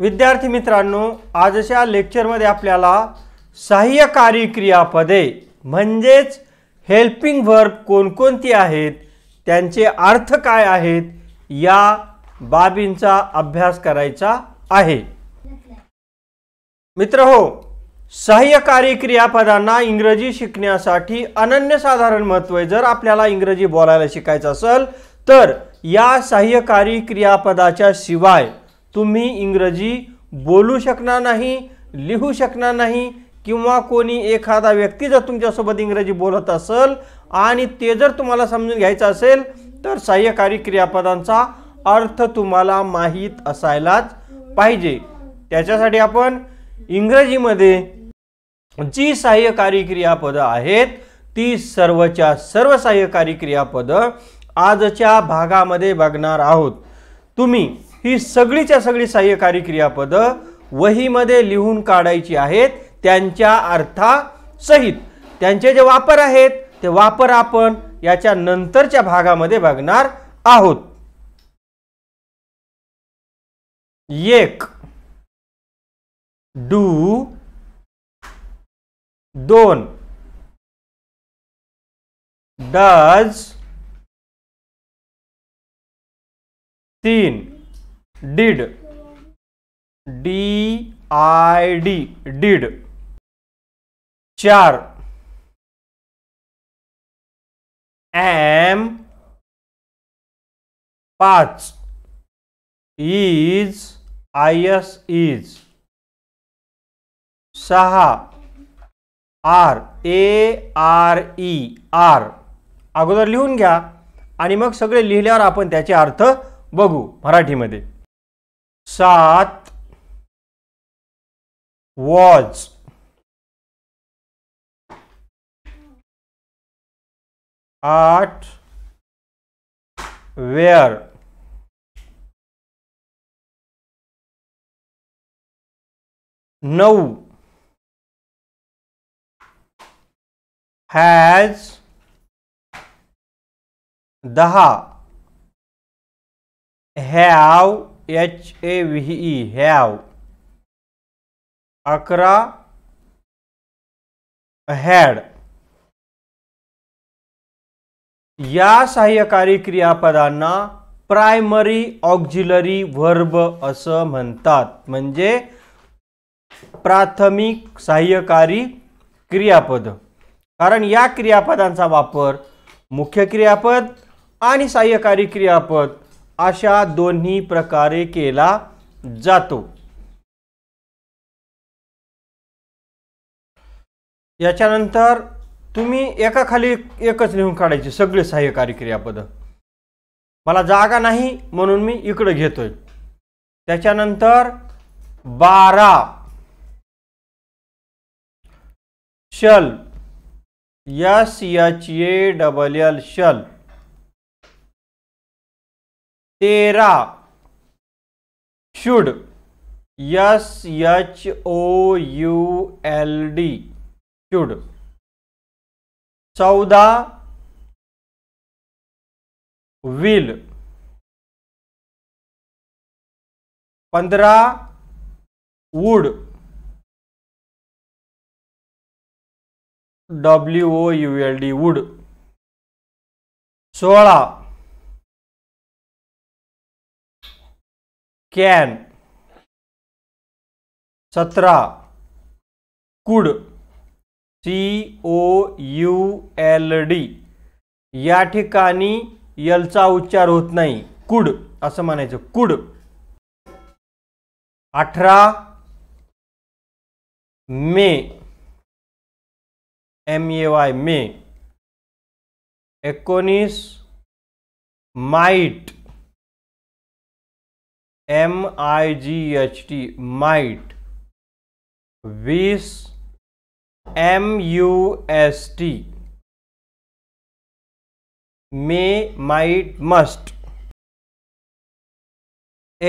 विद्यार्थी मित्रांनो आजच्या लेक्चरमध्ये आपल्याला सहाय्यकारी क्रियापदे म्हणजेच हेल्पिंग वर्ब कोणकोणती आहेत त्यांचे अर्थ काय आहेत या बाबींचा अभ्यास करायचा आहे मित्र हो सहाय्यकारी क्रियापदांना इंग्रजी शिकण्यासाठी अनन्यसाधारण महत्त्व आहे जर आपल्याला इंग्रजी बोलायला शिकायचं असेल तर या सहाय्यकारी क्रियापदाच्या शिवाय तुम्ही इंग्रजी बोलू शकणार नाही लिहू शकणार नाही किंवा कोणी एखादा व्यक्ती जर तुमच्यासोबत इंग्रजी बोलत असेल आणि ते जर तुम्हाला समजून घ्यायचं असेल तर सहाय्यकारी क्रियापदांचा अर्थ तुम्हाला माहीत असायलाच पाहिजे त्याच्यासाठी आपण इंग्रजीमध्ये जी सहाय्यकारी क्रियापदं आहेत ती सर्वच्या सर्व सहाय्यकारी क्रियापदं आजच्या भागामध्ये बघणार आहोत तुम्ही ही सगळीच्या सगळी सहाय्यकारी क्रियापदं वहीमध्ये लिहून काढायची आहेत त्यांच्या अर्थासहित त्यांचे जे वापर आहेत ते वापर आपण याच्या नंतरच्या भागामध्ये बघणार आहोत एक डू दोन डज तीन did D I D did चार एम पाच इज आय एस इज सहा are A R E are अगोदर लिहून घ्या आणि मग सगळे लिहिल्यावर आपण त्याचे अर्थ बघू मराठीमध्ये सात वॉज आठ वेअर नऊ हॅज दहा have H A V E अकरा हॅड या सहाय्यकारी क्रियापदांना प्रायमरी ऑक्झिलरी व्हर्ब असं म्हणतात म्हणजे प्राथमिक सहाय्यकारी क्रियापद कारण या क्रियापदांचा वापर मुख्य क्रियापद आणि सहाय्यकारी क्रियापद अशा दोन्ही प्रकारे केला जातो याच्यानंतर तुम्ही एका खाली एकच लिहून काढायचे सगळे सहाय्यकारी क्रियापद मला जागा नाही म्हणून मी इकडं घेतोय त्याच्यानंतर बारा shall S H A double L shall तेरा should S H O U L D should चौदा विल पंधरा would W O U L D would सोळा कॅन सतरा could C O U L D या ठिकाणी यलचा उच्चार होत नाही कुड असं म्हणायचं कुड अठरा मे एम ए वाय मे एकोणीस might M I G H T might बीस M U S T may might must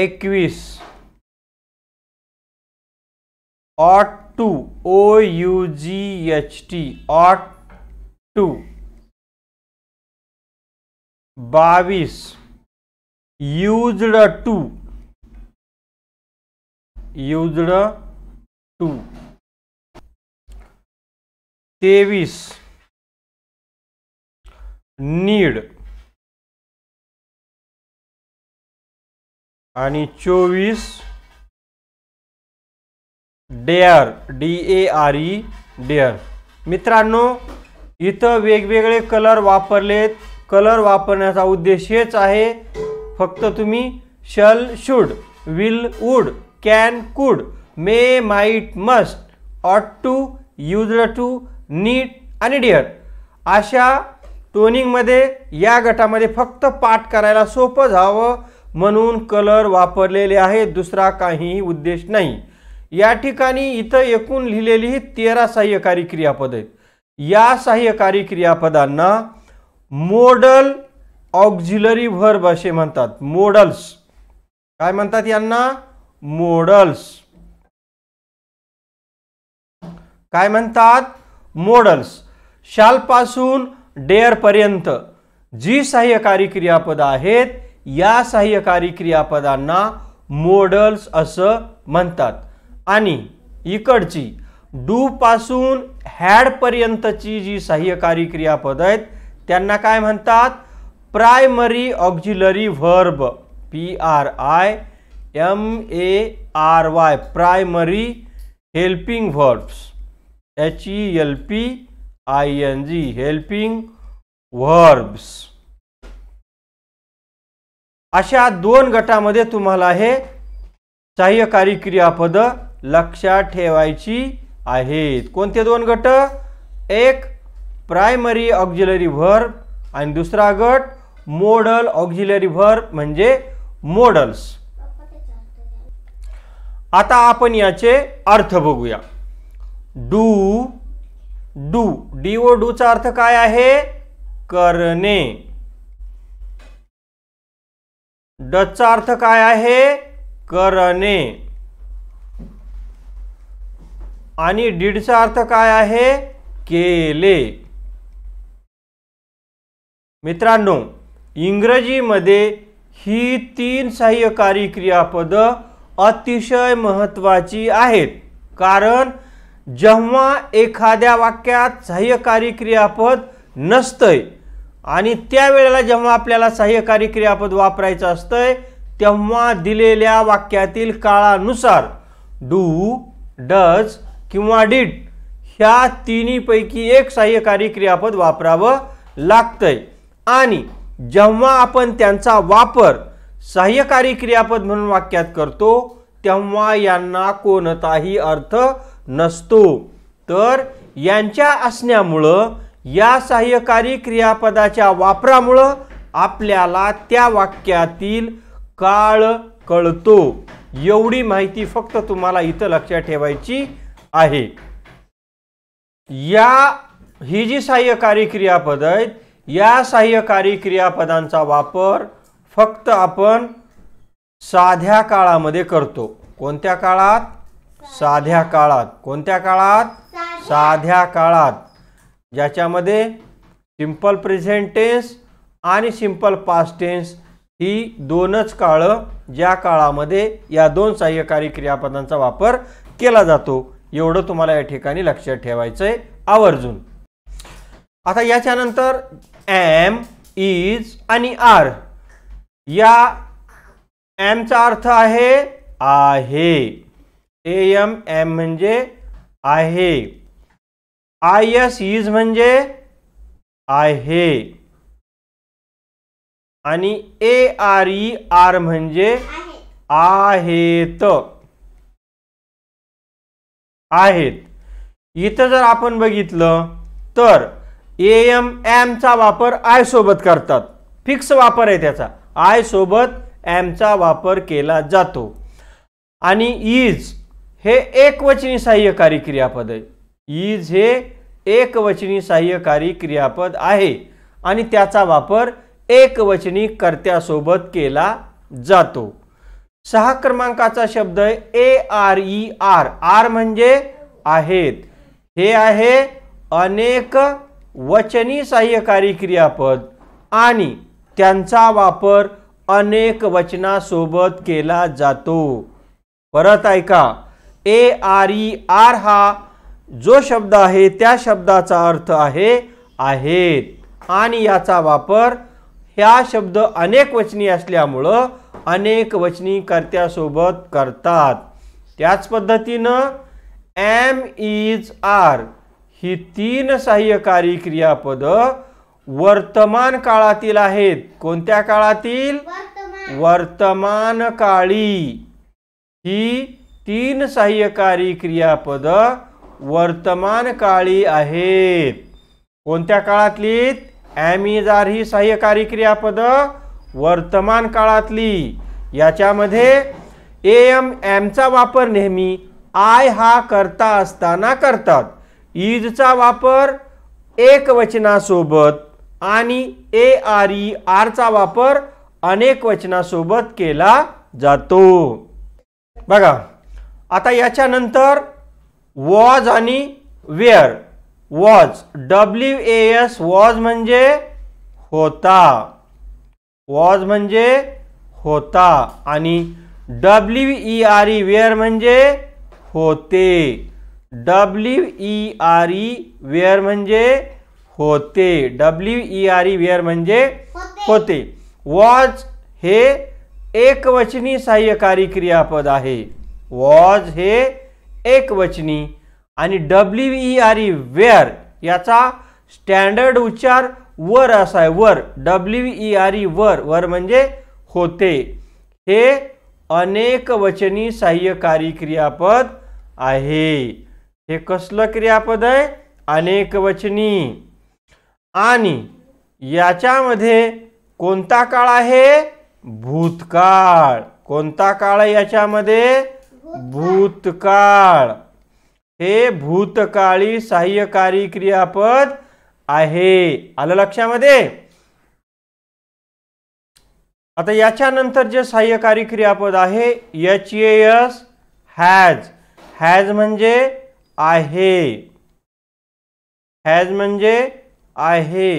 एकवीस ought to O U G H T ought to बाईस यूज टू युजड टू तेवीस need आणि चोवीस dare D A R E dare मित्रांनो इथं वेगवेगळे colour वापरलेत कलर वापरण्याचा उद्देश हेच आहे फक्त तुम्ही shall should will would can could may might must ought to used to need आणि डिअर अशा टोनिंगमध्ये या गटामध्ये फक्त पाठ करायला सोपं जावं म्हणून कलर वापरलेले आहे दुसरा काहीही उद्देश नाही या ठिकाणी इथं एकूण लिहिलेली ही तेरा सहाय्यकारी क्रियापद आहेत या सहाय्यकारी क्रियापदांना मोडल ऑक्झिलरी व्हर्ब असे म्हणतात मोडल्स काय म्हणतात यांना मॉडल्स काय म्हणतात मॉडल्स शालपासून डेअरपर्यंत जी सहाय्यकारी क्रियापद आहेत या सहाय्यकारी क्रियापदांना मॉडल्स असं म्हणतात आणि इकडची डू पासून हॅडपर्यंतची जी सहाय्यकारी क्रियापद आहेत त्यांना काय म्हणतात primary auxiliary verb P R I M A R Y primary helping verbs H E L P I N G helping verbs अशा दोन गटामध्ये तुम्हाला हे सहाय्यकारी क्रियापद लक्षात ठेवायची आहेत कोणते दोन गट एक प्रायमरी ऑक्झिलरी व्हर्ब आणि दुसरा गट मोडल ऑक्झिलरी व्हर्ब म्हणजे मोडल्स आता आपण याचे अर्थ बघूया डू डू डी ओ डूचा अर्थ काय आहे करणे चा अर्थ काय आहे करणे आणि डीडचा अर्थ काय आहे केले मित्रांनो इंग्रजीमध्ये ही तीन सहाय्यकारी क्रियापदं अतिशय महत्त्वाची आहेत कारण जेव्हा एखाद्या वाक्यात सहाय्यकारी क्रियापद नसतंय आणि त्यावेळेला जेव्हा आपल्याला सहाय्यकारी क्रियापद वापरायचं असतंय तेव्हा दिलेल्या वाक्यातील काळानुसार डू डज किंवा डीड ह्या तिन्हीपैकी एक सहाय्यकारी क्रियापद वापरावं लागतंय आणि जेव्हा आपण त्यांचा वापर सहाय्यकारी क्रियापद म्हणून वाक्यात करतो तेव्हा यांना कोणताही अर्थ नसतो तर यांच्या असण्यामुळं या सहाय्यकारी क्रियापदाच्या वापरामुळं आपल्याला त्या वाक्यातील काळ कळतो एवढी माहिती फक्त तुम्हाला इथं लक्षात ठेवायची आहे या ही जी सहाय्यकारी क्रियापद आहेत या सहाय्यकारी क्रियापदांचा वापर फक्त आपण साध्या काळामध्ये करतो कोणत्या काळात साध्या काळात कोणत्या काळात साध्या काळात ज्याच्यामध्ये सिंपल प्रेझेंट टेन्स आणि सिम्पल पास्ट टेन्स ही दोनच काळं ज्या काळामध्ये या दोन सहाय्यकारी क्रियापदांचा वापर केला जातो एवढं तुम्हाला या ठिकाणी लक्षात ठेवायचं आहे आवर्जून आता याच्यानंतर ॲम इज आणि आर या एम चा अर्थ आहे आहे ए एम एम म्हणजे आहे आय एस इज म्हणजे आहे आणि ए आर ई आर म्हणजे आहेत आहेत इथं जर आपण बघितलं तर ए एम चा वापर आय सोबत करतात फिक्स वापर आहे त्याचा आय सोबत ॲमचा वापर केला जातो आणि इज हे एकवचनी सहाय्यकारी क्रियापद आहे इज हे एकवचनी सहाय्यकारी क्रियापद आहे आणि त्याचा वापर एकवचनी कर्त्यासोबत केला जातो सहा क्रमांकाचा शब्द आहे A R E are are म्हणजे आहेत हे आहे अनेक वचनी सहाय्यकारी क्रियापद आणि त्यांचा वापर अनेक वचनासोबत केला जातो परत ऐका ए आर ई आर हा जो शब्द आहे त्या शब्दाचा अर्थ आहे आहेत आणि याचा वापर ह्या शब्द अनेक वचनी असल्यामुळं अनेक वचनी कर्त्यासोबत करतात त्याच पद्धतीनं एम इज आर ही तीन सहाय्यकारी क्रियापदं वर्तमान काळातील आहेत कोणत्या काळातील वर्तमान काळी ही तीन सहाय्यकारी क्रियापद वर्तमान काळी आहेत कोणत्या काळातली ॲमिजार ही सहाय्यकारी क्रियापद वर्तमान काळातली याच्यामध्ये एम एमचा वापर नेहमी आय हा करता असताना करतात ईजचा वापर एकवचनासोबत आणि ए आर ई चा वापर अनेक वचनासोबत केला जातो बघा आता याच्यानंतर वॉज आणि were was W A S was म्हणजे होता वॉज म्हणजे होता आणि W E R E were म्हणजे होते W E R E were म्हणजे होते W E R E were म्हणजे होते वॉज हे एकवचनी सहाय्यकारी क्रियापद आहे वॉज हे एकवचनी आणि W E R E were याचा स्टँडर्ड उच्चार वर असा आहे वर डब्ल्यू ई आर ई वर वर म्हणजे होते हे अनेक वचनी सहाय्यकारी क्रियापद आहे हे कसलं क्रियापद आहे अनेक वचनी आणि याच्यामध्ये कोणता काळ आहे भूतकाळ कोणता काळ याच्यामध्ये भूतकाळ हे भूतकाळी सहाय्यकारी क्रियापद आहे आलं लक्षामध्ये आता याच्यानंतर जे सहाय्यकारी क्रियापद आहे एच एस हॅज हॅज म्हणजे आहे हॅज म्हणजे आहे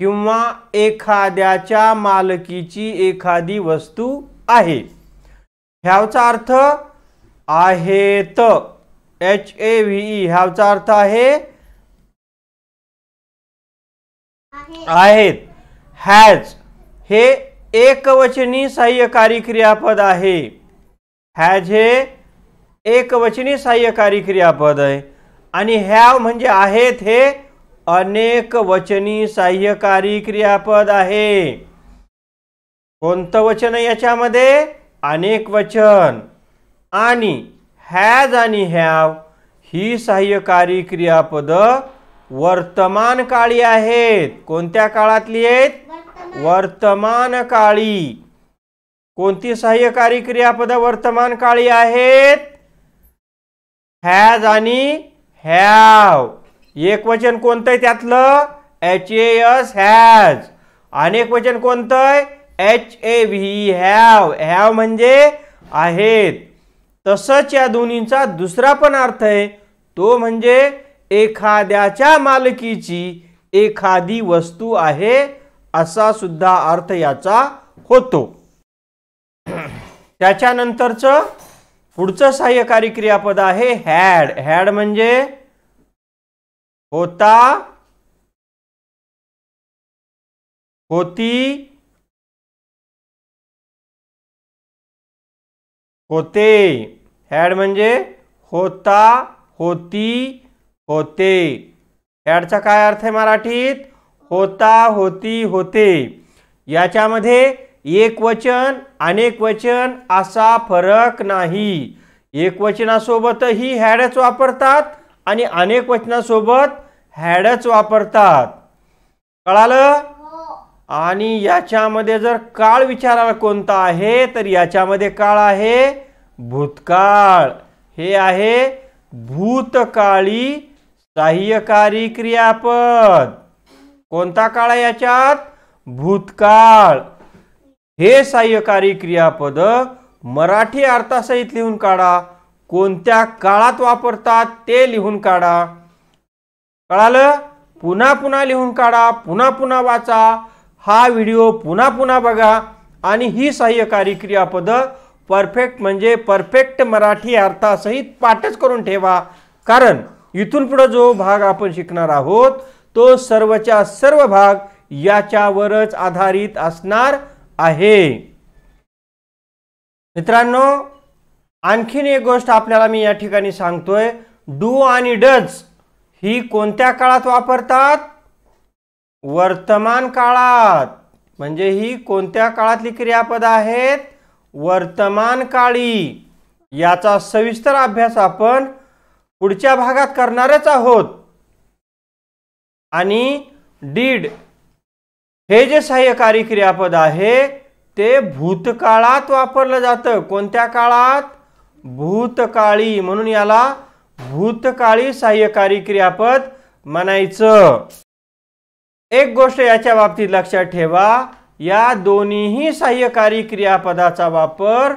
किंवा एखाद्याच्या मालकीची एखादी वस्तू आहे ह्याचा अर्थ आहेत एच ए व्ही ह्याचा अर्थ आहे आहेत हॅज हे एकवचनी सहाय्यकारी क्रियापद आहे हॅज हे एकवचनी सहाय्यकारी क्रियापद आहे आणि हॅव म्हणजे आहेत हे अनेक वचनी सहाय्यकारी क्रियापद आहे कोणतं वचन याच्यामध्ये अनेक वचन आणि हॅज आणि हॅव ही सहाय्यकारी क्रियापदं वर्तमान काळी आहेत कोणत्या काळातली आहेत वर्तमान काळी कोणती सहाय्यकारी क्रियापद वर्तमान काळी आहेत हॅज आणि हॅव एक वचन कोणतं आहे त्यातलं एच ए एस हॅज अनेक वचन कोणतं H A V have have म्हणजे आहेत तसंच या दोन्हींचा दुसरा पण अर्थ आहे तो म्हणजे एखाद्याच्या मालकीची एखादी वस्तू आहे असा सुद्धा अर्थ याचा होतो त्याच्यानंतरचं पुढचं सहाय्यकारी क्रियापद आहे हॅड हॅड म्हणजे होता होती होते हॅड म्हणजे होता होती होते हॅडचा काय अर्थ आहे मराठीत होता होती होते याच्यामध्ये एक वचन अनेक वचन असा फरक नाही ही हॅडच वापरतात आणि अनेक वचनासोबत हॅडच वापरतात कळालं हो. आणि याच्यामध्ये जर काळ विचारायला कोणता आहे तर याच्यामध्ये काळ आहे भूतकाळ हे आहे भूतकाळी सहाय्यकारी क्रियापद कोणता काळ आहे याच्यात भूतकाळ हे सहाय्यकारी क्रियापद मराठी अर्थासहित लिहून काढा कोणत्या काळात वापरतात ते लिहून काढा कळालं पुन्हा पुन्हा लिहून काढा पुन्हा पुन्हा वाचा हा व्हिडिओ पुन्हा पुन्हा बघा आणि ही सहाय्यकारी क्रियापद परफेक्ट म्हणजे परफेक्ट मराठी अर्थासहित पाठच करून ठेवा कारण इथून पुढं जो भाग आपण शिकणार आहोत तो सर्वच्या सर्व भाग याच्यावरच आधारित असणार आहे मित्रांनो आणखीन एक गोष्ट आपल्याला मी या ठिकाणी सांगतोय डू आणि डज ही कोणत्या काळात वापरतात वर्तमान काळात म्हणजे ही कोणत्या काळातली क्रियापद आहेत वर्तमान काळी याचा सविस्तर अभ्यास आपण पुढच्या भागात करणारच आहोत आणि डीड हे जे सहाय्यकारी क्रियापद आहे ते भूतकाळात वापरलं जातं कोणत्या काळात भूतकाळी म्हणून याला भूतकाळी सहाय्यकारी क्रियापद म्हणायचं एक गोष्ट याच्या बाबतीत लक्षात ठेवा या दोन्हीही सहाय्यकारी क्रियापदाचा वापर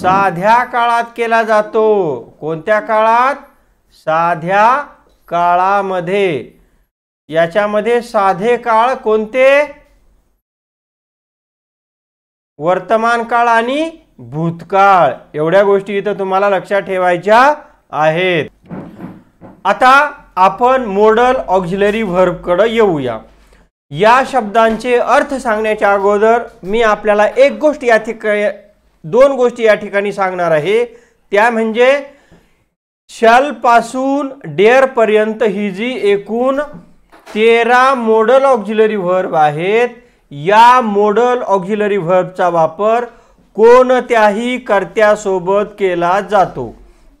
साध्या काळात केला जातो कोणत्या काळात साध्या काळामध्ये याच्यामध्ये साधे काळ कोणते वर्तमान काळ आणि भूतकाळ एवढ्या गोष्टी इथं तुम्हाला लक्षात ठेवायच्या आहेत आता आपण मोडल ऑक्झिलरी व्हर्बकडे येऊया या शब्दांचे अर्थ सांगण्याच्या अगोदर मी आपल्याला एक गोष्ट या ठिकाणी दोन गोष्टी या ठिकाणी सांगणार आहे त्या म्हणजे डेअर डेअरपर्यंत ही जी एकूण तेरा मोडल ऑक्झिलरी व्हर्ब आहेत या मोडल ऑक्झिलरी व्हर्बचा वापर कोणत्याही कर्त्यासोबत केला जातो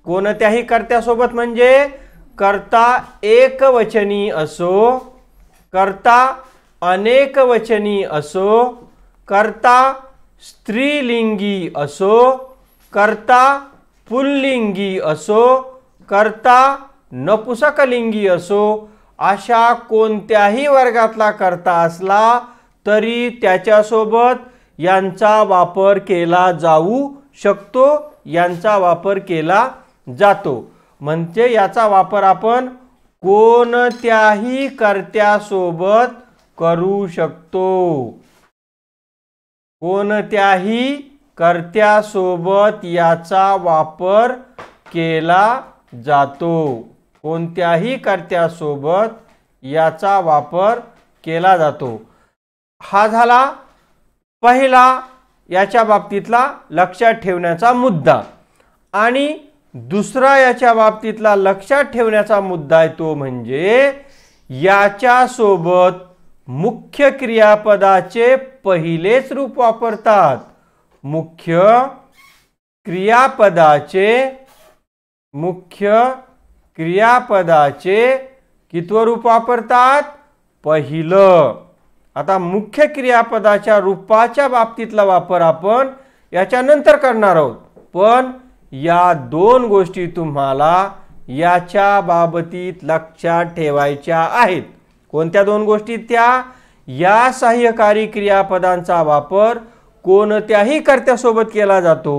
कोणत्याही कर्त्यासोबत म्हणजे कर्ता एकवचनी असो कर्ता अनेकवचनी असो कर्ता स्त्रीलिंगी असो कर्ता पुल्लिंगी असो कर्ता नपुसकलिंगी असो अशा कोणत्याही वर्गातला कर्ता असला तरी त्याच्यासोबत यांचा वापर केला जाऊ शकतो यांचा वापर केला जातो म्हणजे याचा वापर आपण कोणत्याही कर्त्यासोबत करू शकतो कोणत्याही कर्त्यासोबत याचा वापर केला जातो कोणत्याही कर्त्यासोबत याचा वापर केला जातो हा झाला पहिला याच्या बाबतीतला लक्षात ठेवण्याचा मुद्दा आणि दुसरा याच्या बाबतीतला लक्षात ठेवण्याचा मुद्दा आहे तो म्हणजे याच्यासोबत मुख्य क्रियापदाचे पहिलेच रूप वापरतात मुख्य क्रियापदाचे मुख्य क्रियापदाचे कितव रूप वापरतात पहिलं आता मुख्य क्रियापदाच्या रूपाच्या बाबतीतला वापर आपण याच्यानंतर करणार आहोत पण या दोन गोष्टी तुम्हाला याच्या बाबतीत लक्षात ठेवायच्या आहेत कोणत्या दोन गोष्टी त्या या सहाय्यकारी क्रियापदांचा वापर कोणत्याही कर्त्यासोबत केला जातो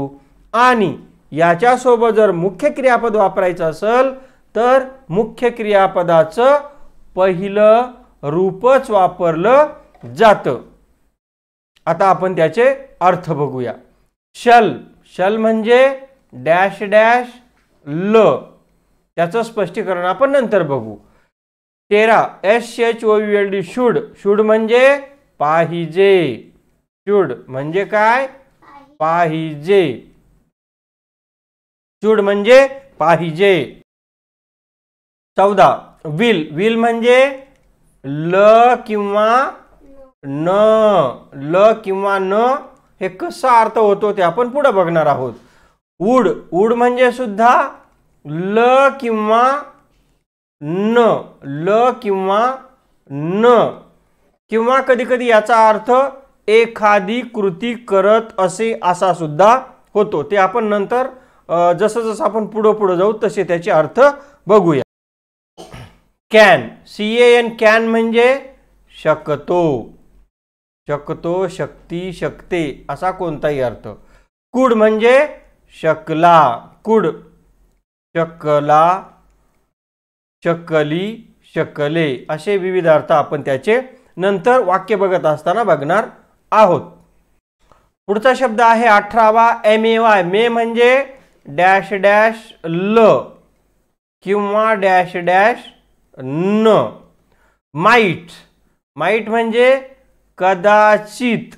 आणि याच्यासोबत जर मुख्य क्रियापद वापरायचं असेल तर मुख्य क्रियापदाचं पहिलं रूपच वापरलं जातं आता आपण त्याचे अर्थ बघूया शल शल म्हणजे डॅश डॅश ल त्याचं स्पष्टीकरण आपण नंतर बघू तेरा S H O L D should should म्हणजे पाहिजे शूड म्हणजे काय पाहिजे शूड म्हणजे पाहिजे चौदा विल विल म्हणजे ल किंवा न ल किंवा न हे कसा अर्थ होतो ते आपण पुढे बघणार आहोत उड उड म्हणजे सुद्धा ल किंवा न ल किंवा न किंवा कधीकधी याचा अर्थ एखादी कृती करत असे असा सुद्धा होतो ते आपण नंतर जसं जसं आपण पुढं पुढं जाऊ तसे त्याचे अर्थ बघूया कॅन सी एन कॅन म्हणजे शकतो शकतो शक्ती शकते असा कोणताही अर्थ कुड म्हणजे शकला कुड शकला शकली शकले असे विविध अर्थ आपण त्याचे नंतर वाक्य बघत असताना बघणार आहोत पुढचा शब्द आहे अठरावा एम ए वाय मे म्हणजे डॅश डॅश ल किंवा डॅश डॅश न माईट माईट म्हणजे कदाचित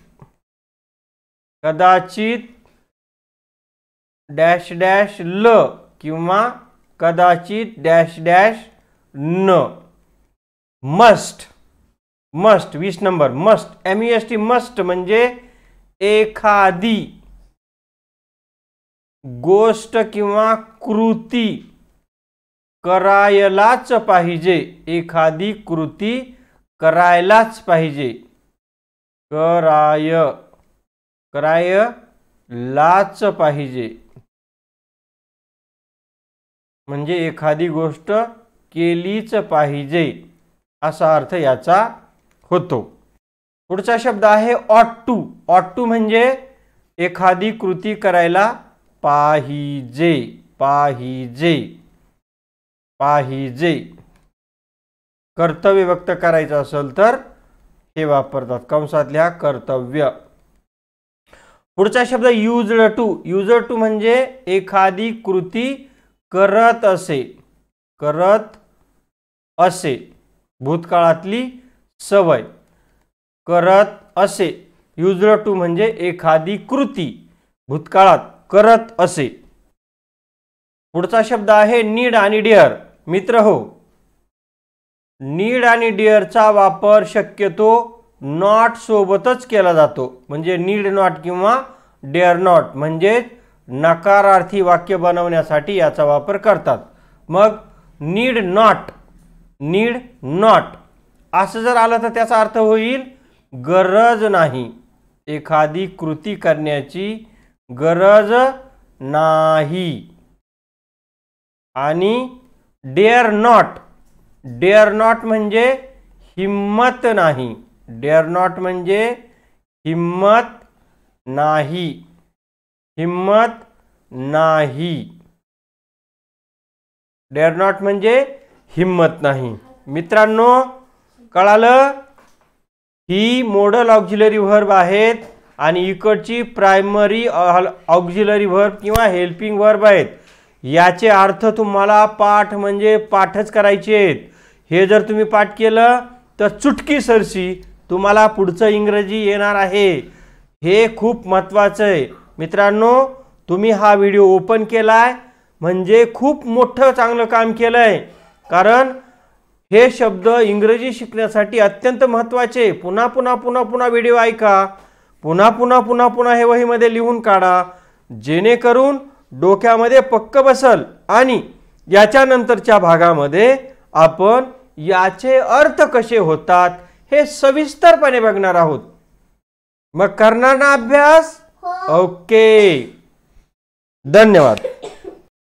कदाचित डॅश डॅश ल किंवा कदाचित डॅश डॅश न मस्ट मस्ट वीस नंबर must M S T must म्हणजे एखादी गोष्ट किंवा कृती करायलाच पाहिजे एखादी कृती करायलाच पाहिजे कराय कराय लाच पाहिजे म्हणजे एखादी गोष्ट केलीच पाहिजे असा अर्थ याचा होतो पुढचा शब्द आहे ऑट टू ऑट टू म्हणजे एखादी कृती करायला पाहिजे पाहिजे पाहिजे कर्तव्य व्यक्त करायचं असेल तर हे वापरतात कंसातल्या कर्तव्य पुढचा शब्द युजड टू युजर टू म्हणजे एखादी कृती करत असे करत असे भूतकाळातली सवय करत असे युजर टू म्हणजे एखादी कृती भूतकाळात करत असे पुढचा शब्द आहे नीड आणि डिअर मित्र हो नीड आणि डिअरचा वापर शक्यतो नॉट सोबतच केला जातो म्हणजे नीड नॉट किंवा डेअर नॉट म्हणजेच नकारार्थी वाक्य बनवण्यासाठी याचा वापर करतात मग नीड नॉट नीड नॉट असं जर आलं तर त्याचा अर्थ होईल गरज नाही एखादी कृती करण्याची गरज नाही आणि डेअर नॉट डेअर नॉट म्हणजे हिम्मत नाही डेअर नॉट म्हणजे हिम्मत नाही हिम्मत नाही डेअर नॉट म्हणजे हिम्मत नाही मित्रांनो कळालं ही मॉडल ऑक्झिलरी व्हर्ब आहेत आणि इकडची प्रायमरी ऑक्झिलरी व्हर्ब किंवा हेल्पिंग व्हर्ब आहेत याचे अर्थ तुम्हाला पाठ म्हणजे पाठच करायचे आहेत हे जर तुम्ही पाठ केलं तर चुटकी सरशी तुम्हाला पुढचं इंग्रजी येणार आहे हे खूप महत्त्वाचं आहे मित्रांनो तुम्ही हा व्हिडिओ ओपन केला आहे म्हणजे खूप मोठं चांगलं काम केलं आहे कारण हे शब्द इंग्रजी शिकण्यासाठी अत्यंत महत्त्वाचे पुन्हा पुन्हा पुन्हा पुन्हा व्हिडिओ ऐका पुन्हा पुन्हा पुन्हा पुन्हा हे वहीमध्ये लिहून काढा जेणेकरून डोक्यामध्ये पक्क बसल आणि याच्यानंतरच्या भागामध्ये आपण याचे अर्थ कसे होतात हे सविस्तरपणे बघणार आहोत मग करणार ना अभ्यास हो. ओके धन्यवाद